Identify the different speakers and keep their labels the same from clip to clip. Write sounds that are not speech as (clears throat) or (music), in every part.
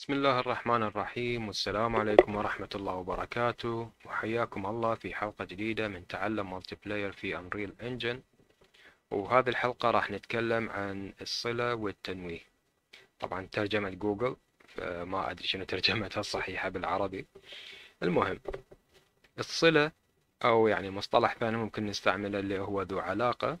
Speaker 1: بسم الله الرحمن الرحيم والسلام عليكم ورحمة الله وبركاته وحياكم الله في حلقة جديدة من تعلم مالتي بلاير في أنريل إنجن وهذه الحلقة راح نتكلم عن الصلة والتنويه طبعا ترجمة جوجل فما أدري شنو ترجمتها الصحيحة بالعربي المهم الصلة أو يعني مصطلح ثاني ممكن نستعمله اللي هو ذو علاقة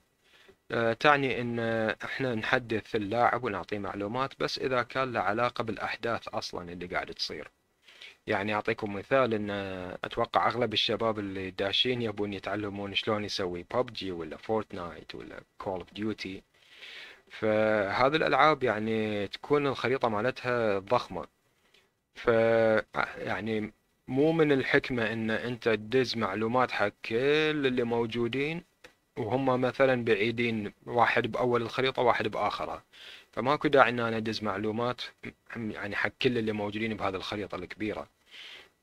Speaker 1: آه، تعني ان احنا نحدث اللاعب ونعطيه معلومات بس اذا كان له علاقة بالاحداث اصلا اللي قاعد تصير يعني اعطيكم مثال ان اتوقع اغلب الشباب اللي داشين يبون يتعلمون شلون يسوي ببجي ولا فورتنايت ولا كول اوف ديوتي فهذه الالعاب يعني تكون الخريطة مالتها ضخمة ف يعني مو من الحكمة ان انت تدز معلومات حق كل اللي موجودين وهم مثلا بعيدين واحد باول الخريطه واحد باخرها فماكو داعي ان انا ادز معلومات يعني حق كل اللي موجودين بهذه الخريطه الكبيره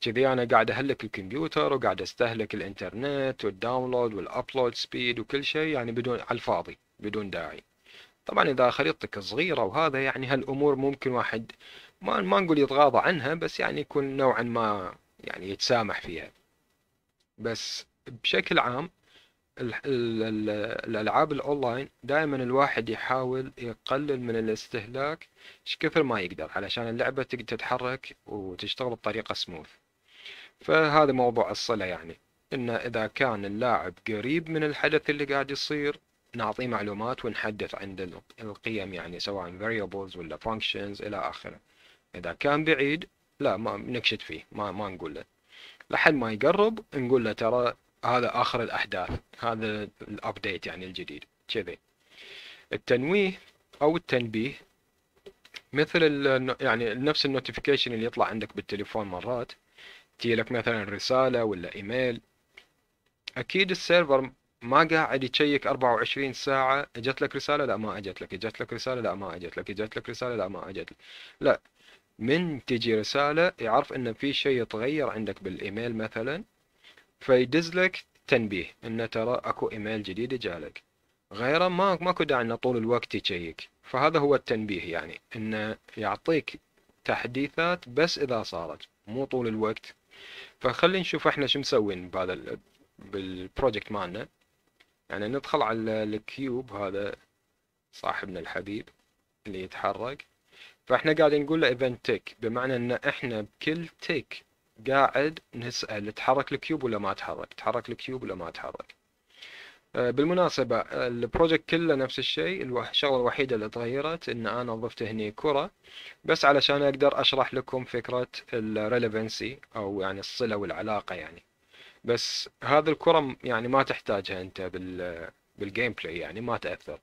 Speaker 1: كذي انا قاعد اهلك الكمبيوتر وقاعد استهلك الانترنت والداونلود والابلود سبيد وكل شيء يعني بدون على الفاضي بدون داعي طبعا اذا خريطتك صغيره وهذا يعني هالامور ممكن واحد ما ما نقول يتغاضى عنها بس يعني يكون نوعا ما يعني يتسامح فيها بس بشكل عام الالعاب الاونلاين دائما الواحد يحاول يقلل من الاستهلاك كثر ما يقدر علشان اللعبه تتحرك وتشتغل بطريقه سموث فهذا موضوع الصله يعني ان اذا كان اللاعب قريب من الحدث اللي قاعد يصير نعطيه معلومات ونحدث عند القيم يعني سواء variables ولا functions الى اخره اذا كان بعيد لا ما نكشت فيه ما ما نقول له لحد ما يقرب نقول له ترى هذا اخر الاحداث هذا الابديت يعني الجديد كذي التنويه او التنبيه مثل يعني نفس النوتيفيكيشن اللي يطلع عندك بالتليفون مرات تجي لك مثلا رساله ولا ايميل اكيد السيرفر ما قاعد يشيك 24 ساعة اجت لك رسالة لا ما اجت لك اجت لك رسالة لا ما اجت لك اجت لك رسالة لا ما اجت لك لا من تجي رسالة يعرف ان في شيء يتغير عندك بالايميل مثلا فيدز لك تنبيه انه ترى اكو ايميل جديد جالك غيره ما ماكو داعي انه طول الوقت يشيك فهذا هو التنبيه يعني انه يعطيك تحديثات بس اذا صارت مو طول الوقت فخلي نشوف احنا شو مسوين بهذا بالبروجكت مالنا يعني ندخل على الكيوب هذا صاحبنا الحبيب اللي يتحرك فاحنا قاعدين نقول له ايفنت تيك بمعنى ان احنا بكل تيك قاعد نسأل تحرك الكيوب ولا ما تحرك تحرك الكيوب ولا ما تحرك آه، بالمناسبة آه، البروجكت كله نفس الشيء الشغلة الوحيدة اللي تغيرت ان انا ضفت هني كرة بس علشان اقدر اشرح لكم فكرة الريليفنسي او يعني الصلة والعلاقة يعني بس هذه الكرة يعني ما تحتاجها انت بال بالجيم بلاي يعني ما تأثر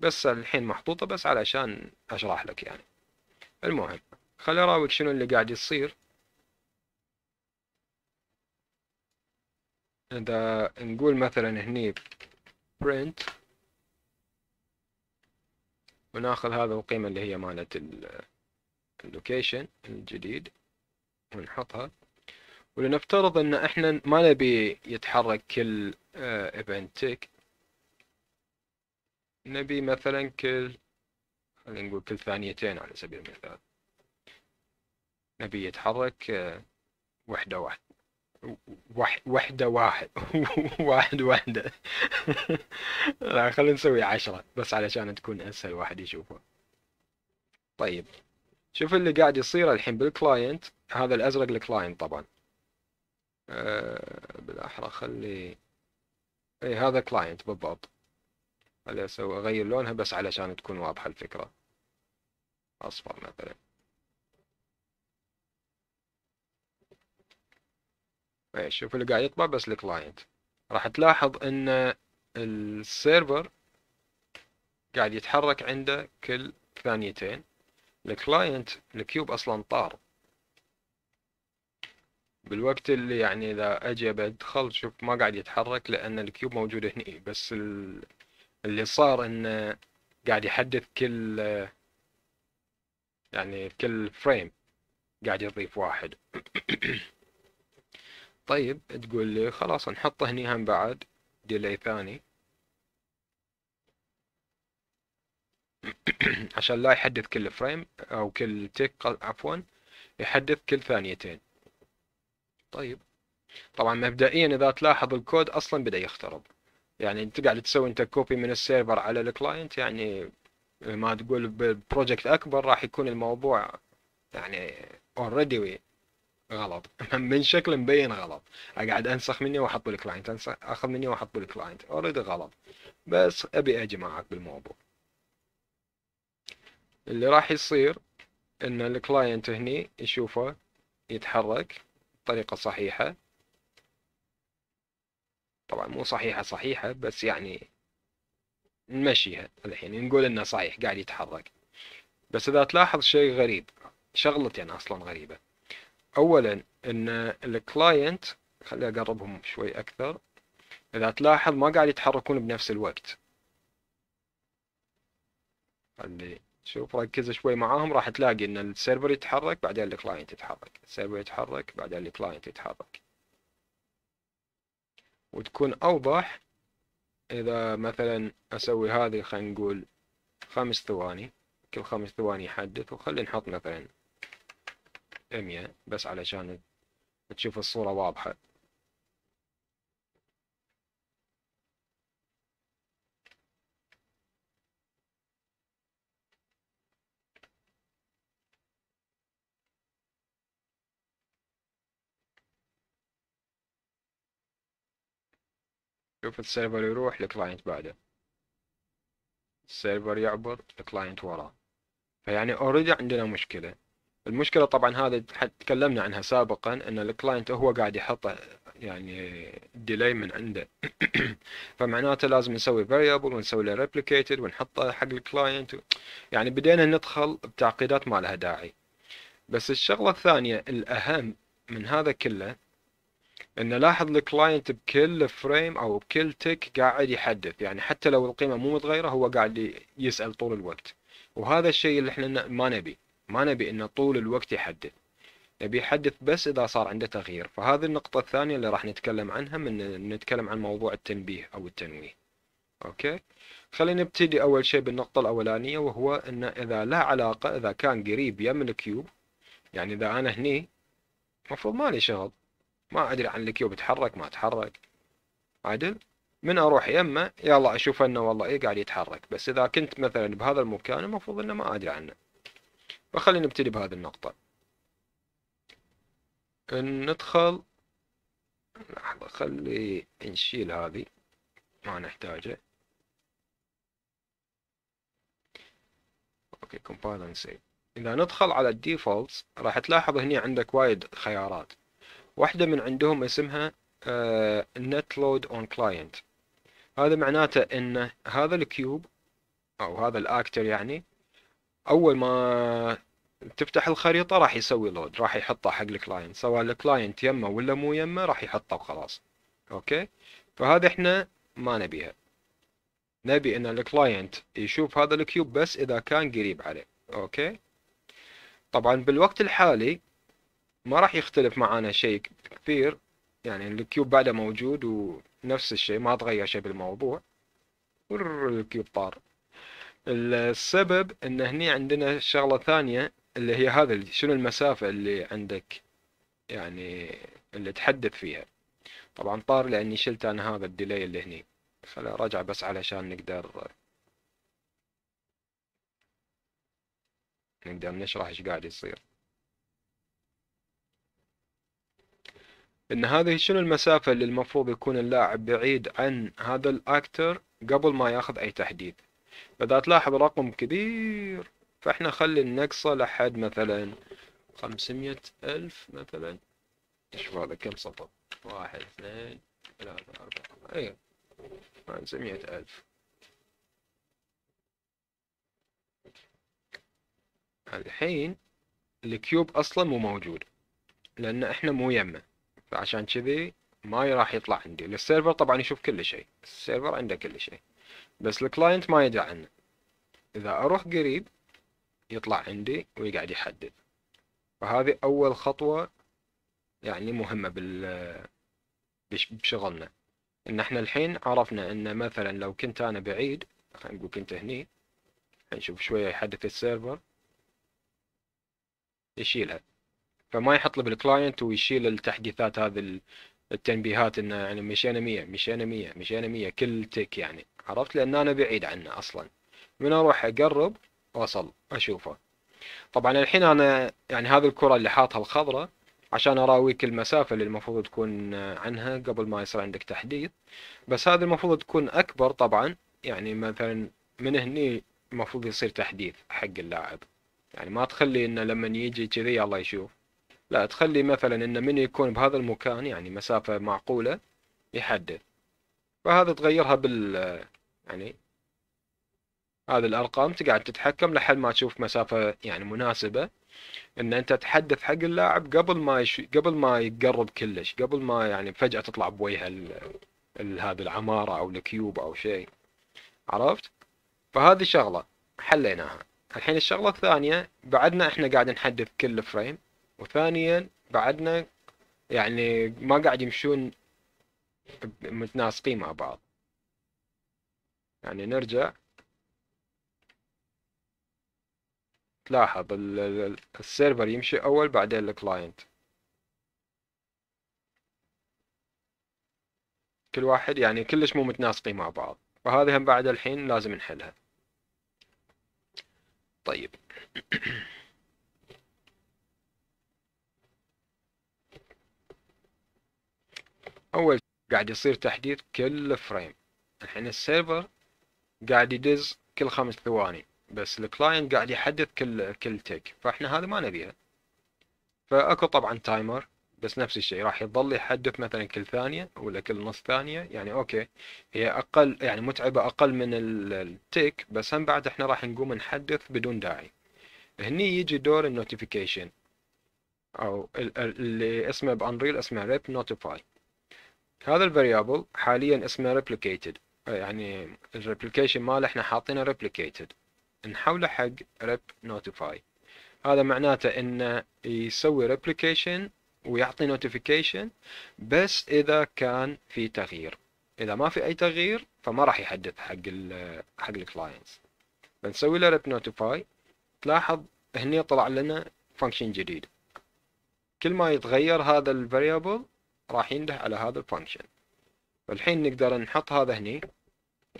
Speaker 1: بس الحين محطوطة بس علشان اشرح لك يعني المهم خليني اراويك شنو اللي قاعد يصير اذا نقول مثلا هني print وناخذ هذا القيمة اللي هي مالت اللوكيشن الجديد ونحطها ولنفترض ان احنا ما نبي يتحرك كل آه، event tick نبي مثلا كل خلينا نقول كل ثانيتين على سبيل المثال نبي يتحرك آه، وحدة واحدة وحدة واحد (laughs) واحد واحدة لا خلينا نسوي عشرة بس علشان تكون أسهل واحد يشوفها طيب شوف اللي قاعد يصير الحين بالكلاينت هذا الأزرق الكلاينت طبعا آه، بالأحرى خلي اي هذا كلاينت بالضبط خلي أسوي أغير لونها بس علشان تكون واضحة الفكرة أصفر مثلا شوف اللي قاعد يطبع بس الكلاينت راح تلاحظ ان السيرفر قاعد يتحرك عنده كل ثانيتين الكلاينت الكيوب اصلا طار بالوقت اللي يعني اذا اجي بدخل شوف ما قاعد يتحرك لان الكيوب موجود هنا بس اللي صار انه قاعد يحدث كل يعني كل فريم قاعد يضيف واحد (coughs) طيب تقول لي خلاص نحط هني هم بعد ديلي ثاني (clears throat) عشان لا يحدث كل فريم او كل تيك عفوا يحدث كل ثانيتين طيب طبعا مبدئيا اذا تلاحظ الكود اصلا بدا يخترب يعني انت قاعد تسوي انت كوبي من السيرفر على الكلاينت يعني ما تقول بروجكت اكبر راح يكون الموضوع يعني اوريدي غلط (laughs) من شكل مبين غلط اقعد انسخ مني واحط بالكلاينت انسخ اخذ مني واحط بالكلاينت اوريدي غلط بس ابي اجي معك بالموضوع اللي راح يصير ان الكلاينت هني يشوفه يتحرك بطريقة صحيحة طبعا مو صحيحة صحيحة بس يعني نمشيها الحين نقول انه صحيح قاعد يتحرك بس اذا تلاحظ شيء غريب شغلتين يعني اصلا غريبة اولا ان الكلاينت خليني اقربهم شوي اكثر اذا تلاحظ ما قاعد يتحركون بنفس الوقت خلي شوف ركز شوي معاهم راح تلاقي ان السيرفر يتحرك بعدين الكلاينت يتحرك السيرفر يتحرك بعدين الكلاينت يتحرك وتكون اوضح اذا مثلا اسوي هذه خلينا نقول خمس ثواني كل خمس ثواني يحدث وخلي نحط مثلا 100 بس علشان تشوف الصورة واضحة شوف السيرفر يروح الكلاينت بعده السيرفر يعبر الكلاينت وراه فيعني اوريدي عندنا مشكلة المشكله طبعا هذا تكلمنا عنها سابقا ان الكلاينت هو قاعد يحط يعني ديلي من عنده (clears throat) فمعناته لازم نسوي فاريبل ونسوي له ريبليكيتد ونحطه حق الكلاينت يعني بدينا ندخل بتعقيدات ما لها داعي بس الشغله الثانيه الاهم من هذا كله ان لاحظ الكلاينت بكل فريم او بكل تك قاعد يحدث يعني حتى لو القيمه مو متغيره هو قاعد يسال طول الوقت وهذا الشيء اللي احنا ما نبيه ما نبي انه طول الوقت يحدث نبي يحدث بس اذا صار عنده تغيير فهذه النقطة الثانية اللي راح نتكلم عنها من نتكلم عن موضوع التنبيه او التنويه اوكي خلينا نبتدي اول شيء بالنقطة الاولانية وهو ان اذا لا علاقة اذا كان قريب يم الكيوب يعني اذا انا هني المفروض مالي شغل ما ادري عن الكيوب تحرك ما تحرك عدل من اروح يمه يلا اشوف انه والله ايه قاعد يتحرك بس اذا كنت مثلا بهذا المكان المفروض انه ما ادري عنه فخلينا نبتدي بهذه النقطة ندخل لحظة خلي نشيل هذه ما نحتاجه اوكي كومبايل اند سيف اذا ندخل على الديفولتس راح تلاحظ هنا عندك وايد خيارات واحدة من عندهم اسمها نت لود اون كلاينت هذا معناته ان هذا الكيوب او هذا الاكتر يعني اول ما تفتح الخريطة راح يسوي لود راح يحطها حق الكلاينت سواء الكلاينت يمه ولا مو يمه راح يحطها وخلاص اوكي فهذا احنا ما نبيها نبي ان الكلاينت يشوف هذا الكيوب بس اذا كان قريب عليه اوكي طبعا بالوقت الحالي ما راح يختلف معانا شيء كثير يعني الكيوب بعده موجود ونفس الشيء ما تغير شيء بالموضوع والكيوب طار السبب ان هني عندنا شغله ثانيه اللي هي هذا شنو المسافه اللي عندك يعني اللي تحدث فيها طبعا طار لاني شلت انا هذا الديلي اللي هني خل راجع بس علشان نقدر نقدر نشرح ايش قاعد يصير ان هذه شنو المسافة اللي المفروض يكون اللاعب بعيد عن هذا الاكتر قبل ما ياخذ اي تحديث بدأت تلاحظ رقم كبير فاحنا خلي النقصة لحد مثلا خمسمية ألف مثلا شوف هذا كم سطر واحد اثنين ثلاثة أربعة أي خمسمية ألف الحين الكيوب أصلا مو موجود لأن احنا مو يمه فعشان كذي ما راح يطلع عندي السيرفر طبعا يشوف كل شيء السيرفر عنده كل شيء بس الكلاينت ما يدري عنه إذا أروح قريب يطلع عندي ويقعد يحدد فهذه أول خطوة يعني مهمة بال بشغلنا إن إحنا الحين عرفنا إن مثلا لو كنت أنا بعيد خلينا نقول كنت هني نشوف شوية يحدث السيرفر يشيلها فما يحط لي بالكلاينت ويشيل التحديثات هذه التنبيهات إنه يعني مشينا مية مشينا مية مشينا مية كل تك يعني عرفت لأن أنا بعيد عنه أصلا من أروح أقرب وأصل أشوفه طبعا الحين أنا يعني هذه الكرة اللي حاطها الخضرة عشان أراويك المسافة اللي المفروض تكون عنها قبل ما يصير عندك تحديث بس هذه المفروض تكون أكبر طبعا يعني مثلا من هني المفروض يصير تحديث حق اللاعب يعني ما تخلي انه لما يجي كذي الله يشوف لا تخلي مثلا انه من يكون بهذا المكان يعني مسافة معقولة يحدث فهذا تغيرها بال يعني هذه الارقام تقعد تتحكم لحد ما تشوف مسافه يعني مناسبه ان انت تحدث حق اللاعب قبل ما يش... قبل ما يقرب كلش قبل ما يعني فجاه تطلع بويها ال... ال... هذه العماره او الكيوب او شيء عرفت فهذه شغله حليناها الحين الشغله الثانيه بعدنا احنا قاعد نحدث كل فريم وثانيا بعدنا يعني ما قاعد يمشون متناسقين مع بعض يعني نرجع تلاحظ السيرفر يمشي أول بعدين الكلاينت كل واحد يعني كلش مو متناسقين مع بعض وهذه هم بعد الحين لازم نحلها طيب (coughs) أول قاعد يصير تحديث كل فريم الحين السيرفر قاعد يدز كل خمس ثواني بس الكلاينت قاعد يحدث كل كل تك فاحنا هذا ما نبيها فاكو طبعا تايمر بس نفس الشيء راح يظل يحدث مثلا كل ثانيه ولا كل نص ثانيه يعني اوكي هي اقل يعني متعبه اقل من التيك بس هم بعد احنا راح نقوم نحدث بدون داعي هني يجي دور النوتيفيكيشن او اللي اسمه بانريل اسمه ريب نوتيفاي هذا الفاريبل حاليا اسمه replicated يعني الريبليكيشن مال احنا حاطينه replicated نحوله حق rep notify هذا معناته انه يسوي replication ويعطي notification بس اذا كان في تغيير اذا ما في اي تغيير فما راح يحدث حق الـ حق الكلاينتس بنسوي له rep notify تلاحظ هني طلع لنا function جديد كل ما يتغير هذا الفاريبل رايحين له على هذا الفانكشن فالحين نقدر نحط هذا هني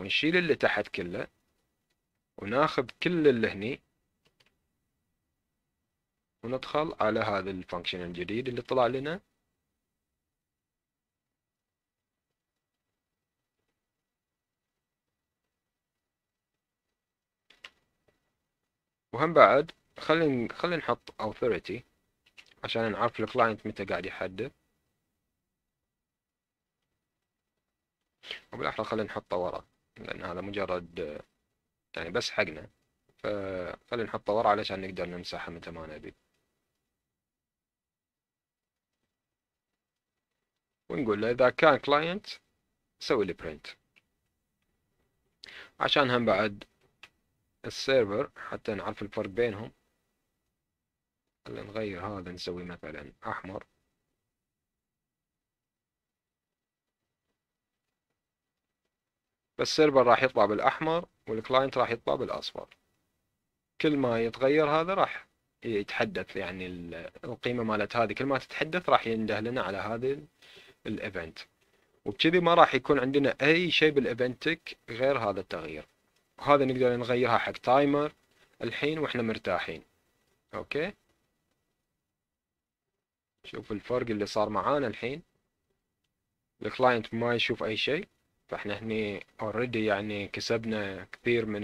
Speaker 1: ونشيل اللي تحت كله وناخذ كل اللي هني وندخل على هذا الفانكشن الجديد اللي طلع لنا وهم بعد خلينا خلينا نحط authority عشان نعرف الكلاينت متى قاعد يحدد وبالاحرى خلينا نحطه ورا لان هذا مجرد يعني بس حقنا فخلينا نحطه ورا علشان نقدر نمسحه متى ما نبي ونقول له اذا كان كلاينت سوي لي برنت عشان هم بعد السيرفر حتى نعرف الفرق بينهم خلينا نغير هذا نسوي مثلا احمر فالسيرفر راح يطلع بالاحمر والكلاينت راح يطلع بالاصفر كل ما يتغير هذا راح يتحدث يعني القيمه مالت هذه كل ما تتحدث راح ينده لنا على هذا الايفنت وبكذي ما راح يكون عندنا اي شيء بالايفنتك غير هذا التغيير وهذا نقدر نغيرها حق تايمر الحين واحنا مرتاحين اوكي شوف الفرق اللي صار معانا الحين الكلاينت ما يشوف اي شيء فاحنا هني يعني اوريدي يعني كسبنا كثير من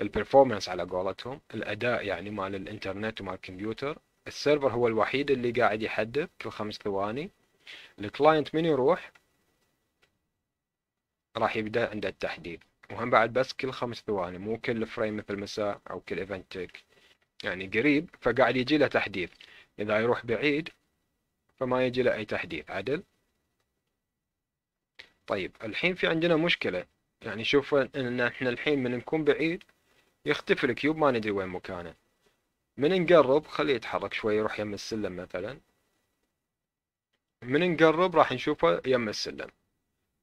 Speaker 1: البرفورمانس على قولتهم الاداء يعني مال الانترنت ومال الكمبيوتر السيرفر هو الوحيد اللي قاعد يحدث كل خمس ثواني الكلاينت من يروح راح يبدا عنده التحديث وهم بعد بس كل خمس ثواني مو كل فريم مثل مساء او كل ايفنت يعني قريب فقاعد يجي له تحديث اذا يروح بعيد فما يجي له اي تحديث عدل طيب الحين في عندنا مشكلة يعني شوف ان احنا الحين من نكون بعيد يختفي الكيوب ما ندري وين مكانه من نقرب خليه يتحرك شوي يروح يم السلم مثلا من نقرب راح نشوفه يم السلم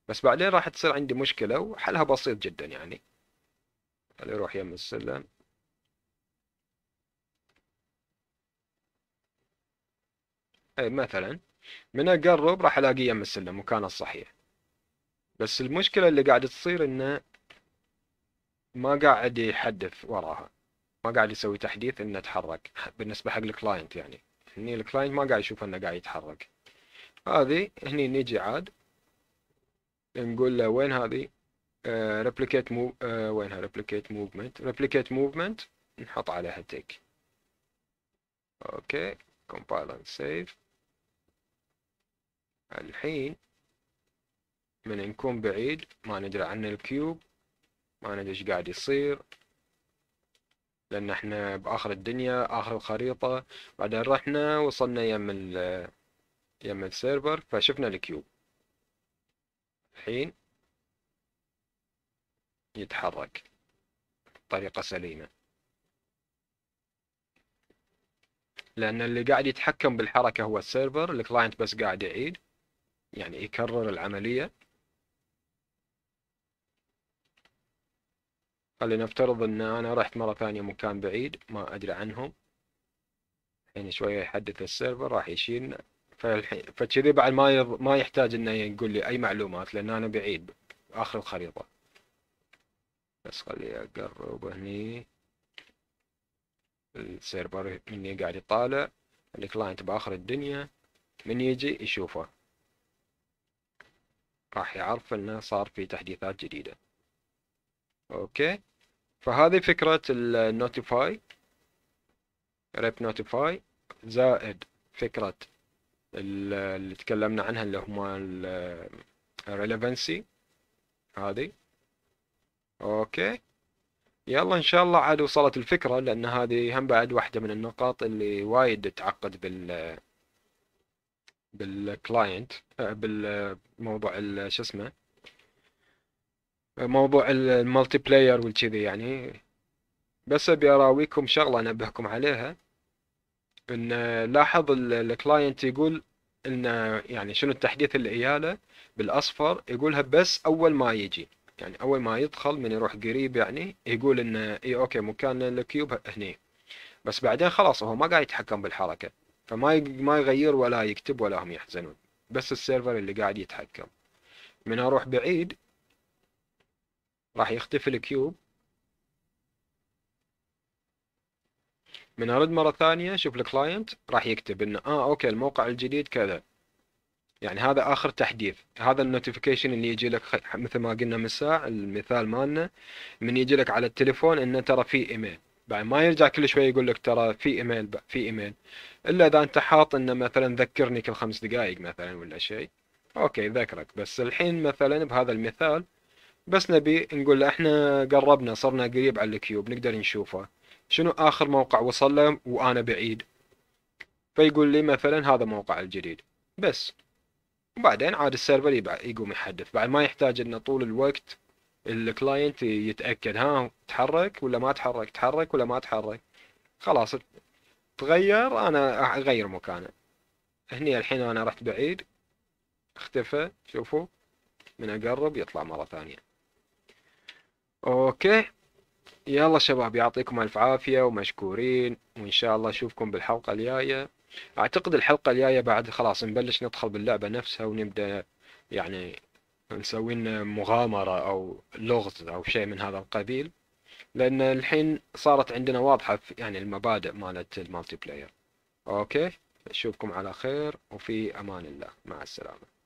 Speaker 1: بس بعدين راح تصير عندي مشكلة وحلها بسيط جدا يعني خليه يروح يم السلم اي طيب، مثلا من اقرب راح الاقيه يم السلم مكانه الصحيح بس المشكلة اللي قاعد تصير انه ما قاعد يحدث وراها ما قاعد يسوي تحديث انه تحرك بالنسبة حق الكلاينت يعني هني الكلاينت ما قاعد يشوف انه قاعد يتحرك هذه هني نجي عاد نقول له وين هذه ريبليكيت آه، مو آه، وينها ريبليكيت موفمنت ريبليكيت موفمنت نحط عليها تيك اوكي كومبايل اند سيف الحين من نكون بعيد ما ندري عن الكيوب ما ندري ايش قاعد يصير لان احنا باخر الدنيا اخر الخريطة بعدين رحنا وصلنا يم ال يم السيرفر فشفنا الكيوب الحين يتحرك بطريقة سليمة لأن اللي قاعد يتحكم بالحركة هو السيرفر الكلاينت بس قاعد يعيد يعني يكرر العملية خلينا نفترض ان انا رحت مرة ثانية مكان بعيد ما ادري عنهم الحين شوية يحدث السيرفر راح يشيلنا فالحين فكذي بعد ما يض... ما يحتاج انه يقول لي اي معلومات لان انا بعيد اخر الخريطة بس خلي اقرب هني السيرفر مني قاعد يطالع الكلاينت باخر الدنيا من يجي يشوفه راح يعرف انه صار في تحديثات جديدة اوكي فهذه فكرة النوتيفاي ريب نوتيفاي زائد فكرة اللي تكلمنا عنها اللي هما الريليفنسي هذه اوكي يلا ان شاء الله عاد وصلت الفكرة لان هذه هم بعد واحدة من النقاط اللي وايد تعقد بال بالكلاينت آه، بالموضوع شو اسمه موضوع المالتي بلاير والكذي يعني بس ابي اراويكم شغله انبهكم عليها ان لاحظ الكلاينت يقول ان يعني شنو التحديث اللي اياله بالاصفر يقولها بس اول ما يجي يعني اول ما يدخل من يروح قريب يعني يقول ان اي اوكي مكان الكيوب هني بس بعدين خلاص هو ما قاعد يتحكم بالحركه فما ما يغير ولا يكتب ولا هم يحزنون بس السيرفر اللي قاعد يتحكم من اروح بعيد راح يختفي الكيوب من ارد مره ثانيه شوف الكلاينت راح يكتب انه اه اوكي الموقع الجديد كذا يعني هذا اخر تحديث هذا النوتيفيكيشن اللي يجي لك مثل ما قلنا من ساعه المثال مالنا من يجي لك على التليفون انه ترى في ايميل بعد ما يرجع كل شوي يقول لك ترى في ايميل في ايميل الا اذا انت حاط انه مثلا ذكرني كل خمس دقائق مثلا ولا شيء اوكي ذكرك بس الحين مثلا بهذا المثال بس نبي نقول له احنا قربنا صرنا قريب على الكيوب نقدر نشوفه شنو اخر موقع وصل له وانا بعيد فيقول لي مثلا هذا موقع الجديد بس وبعدين عاد السيرفر يقوم يحدث بعد ما يحتاج انه طول الوقت الكلاينت يتاكد ها تحرك ولا ما تحرك تحرك ولا ما تحرك خلاص تغير انا اغير مكانه هني الحين انا رحت بعيد اختفى شوفوا من اقرب يطلع مره ثانيه اوكي يلا شباب يعطيكم الف عافيه ومشكورين وان شاء الله اشوفكم بالحلقه الجايه اعتقد الحلقه الجايه بعد خلاص نبلش ندخل باللعبه نفسها ونبدا يعني نسوي لنا مغامره او لغز او شيء من هذا القبيل لان الحين صارت عندنا واضحه يعني المبادئ مالت المالتي بلاير اوكي اشوفكم على خير وفي امان الله مع السلامه